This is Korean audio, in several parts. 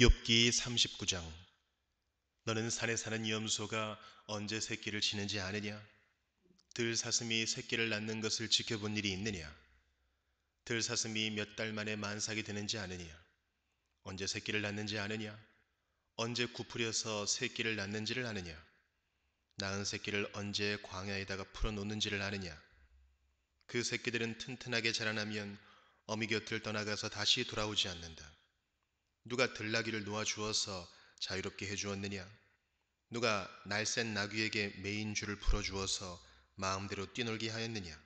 욥기 39장 너는 산에 사는 염소가 언제 새끼를 지는지 아느냐? 들사슴이 새끼를 낳는 것을 지켜본 일이 있느냐? 들사슴이 몇 달 만에 만삭이 되는지 아느냐? 언제 새끼를 낳는지 아느냐? 언제 구풀여서 새끼를 낳는지를 아느냐? 낳은 새끼를 언제 광야에다가 풀어놓는지를 아느냐? 그 새끼들은 튼튼하게 자라나면 어미 곁을 떠나가서 다시 돌아오지 않는다. 누가 들나귀를 놓아 주어서 자유롭게 해 주었느냐? 누가 날쌘 나귀에게 메인 줄을 풀어 주어서 마음대로 뛰놀게 하였느냐?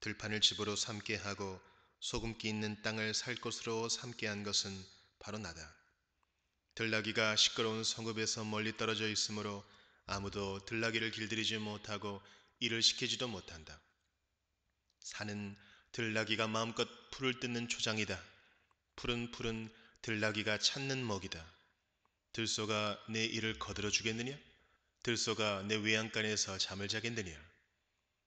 들판을 집으로 삼게 하고 소금기 있는 땅을 살 것으로 삼게 한 것은 바로 나다. 들나귀가 시끄러운 성읍에서 멀리 떨어져 있으므로 아무도 들나귀를 길들이지 못하고 일을 시키지도 못한다. 산은 들나귀가 마음껏 풀을 뜯는 초장이다. 푸른 풀은 들나귀가 찾는 먹이다. 들소가 내 이를 거들어 주겠느냐? 들소가 내 외양간에서 잠을 자겠느냐?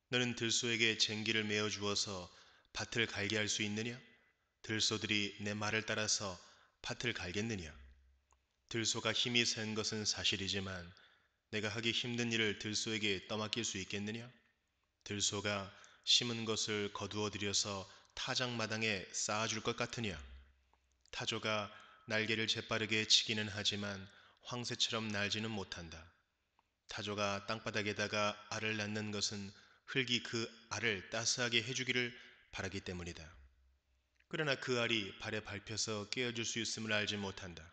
너는 들소에게 쟁기를 메어 주어서 밭을 갈게 할 수 있느냐? 들소들이 내 말을 따라서 밭을 갈겠느냐? 들소가 힘이 센 것은 사실이지만 내가 하기 힘든 일을 들소에게 떠맡길 수 있겠느냐? 들소가 심은 것을 거두어 들여서 타작마당에 쌓아줄 것 같으냐? 타조가 날개를 재빠르게 치기는 하지만 황새처럼 날지는 못한다. 타조가 땅바닥에다가 알을 낳는 것은 흙이 그 알을 따스하게 해주기를 바라기 때문이다. 그러나 그 알이 발에 밟혀서 깨어질 수 있음을 알지 못한다.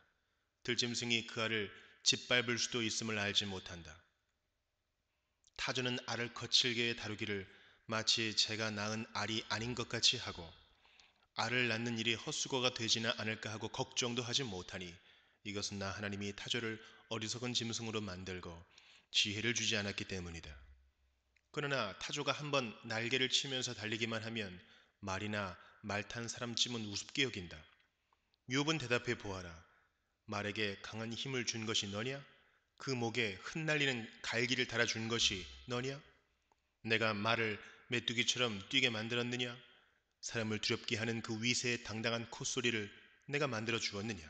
들짐승이 그 알을 짓밟을 수도 있음을 알지 못한다. 타조는 알을 거칠게 다루기를 마치 제가 낳은 알이 아닌 것 같이 하고 알을 낳는 일이 헛수고가 되지는 않을까 하고 걱정도 하지 못하니 이것은 나 하나님이 타조를 어리석은 짐승으로 만들고 지혜를 주지 않았기 때문이다. 그러나 타조가 한번 날개를 치면서 달리기만 하면 말이나 말탄 사람쯤은 우습게 여긴다. 욥은 대답해 보아라. 말에게 강한 힘을 준 것이 너냐? 그 목에 흩날리는 갈기를 달아준 것이 너냐? 내가 말을 메뚜기처럼 뛰게 만들었느냐? 사람을 두렵게 하는 그 위세의 당당한 콧소리를 내가 만들어 주었느냐?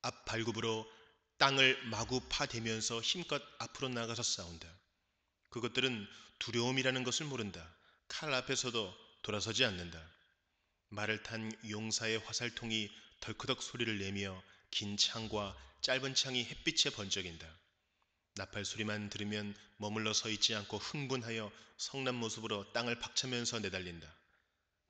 앞 발굽으로 땅을 마구 파대면서 힘껏 앞으로 나가서 싸운다. 그것들은 두려움이라는 것을 모른다. 칼 앞에서도 돌아서지 않는다. 말을 탄 용사의 화살통이 덜크덕 소리를 내며 긴 창과 짧은 창이 햇빛에 번쩍인다. 나팔 소리만 들으면 머물러 서 있지 않고 흥분하여 성난 모습으로 땅을 박차면서 내달린다.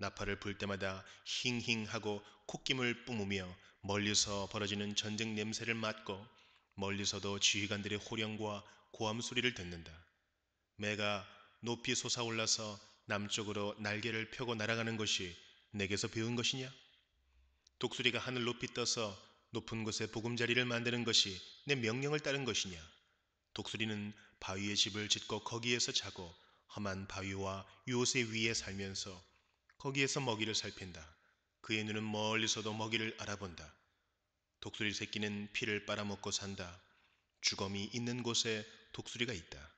나팔을 불 때마다 힝힝하고 콧김을 뿜으며 멀리서 벌어지는 전쟁 냄새를 맡고 멀리서도 지휘관들의 호령과 고함 소리를 듣는다. 매가 높이 솟아올라서 남쪽으로 날개를 펴고 날아가는 것이 내게서 배운 것이냐? 독수리가 하늘 높이 떠서 높은 곳에 보금자리를 만드는 것이 내 명령을 따른 것이냐? 독수리는 바위의 집을 짓고 거기에서 자고 험한 바위와 요새 위에 살면서 거기에서 먹이를 살핀다. 그의 눈은 멀리서도 먹이를 알아본다. 독수리 새끼는 피를 빨아먹고 산다. 주검이 있는 곳에 독수리가 있다.